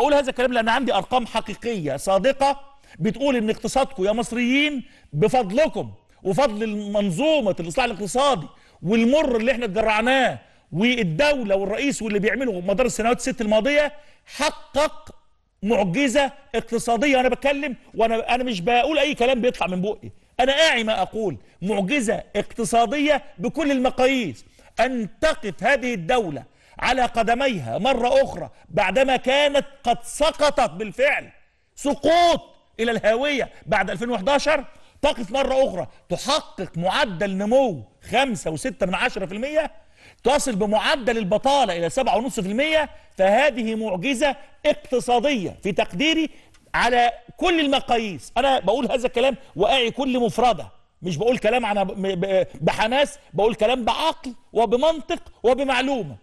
بقول هذا الكلام لان عندي ارقام حقيقيه صادقه بتقول ان اقتصادكم يا مصريين بفضلكم وفضل منظومه الاصلاح الاقتصادي والمر اللي احنا اتجرعناه والدوله والرئيس واللي بيعمله مدار السنوات الست الماضيه حقق معجزه اقتصاديه انا بتكلم وانا انا مش بقول اي كلام بيطلع من بقي انا اعي ما اقول معجزه اقتصاديه بكل المقاييس ان تقف هذه الدوله على قدميها مرة أخرى بعدما كانت قد سقطت بالفعل سقوط إلى الهاوية بعد 2011 تقف مرة أخرى تحقق معدل نمو 5.6% تصل بمعدل البطالة إلى 7.5% فهذه معجزة اقتصادية في تقديري على كل المقاييس أنا بقول هذا الكلام وأعي كل مفردة مش بقول كلام عن بحماس بقول كلام بعقل وبمنطق وبمعلومه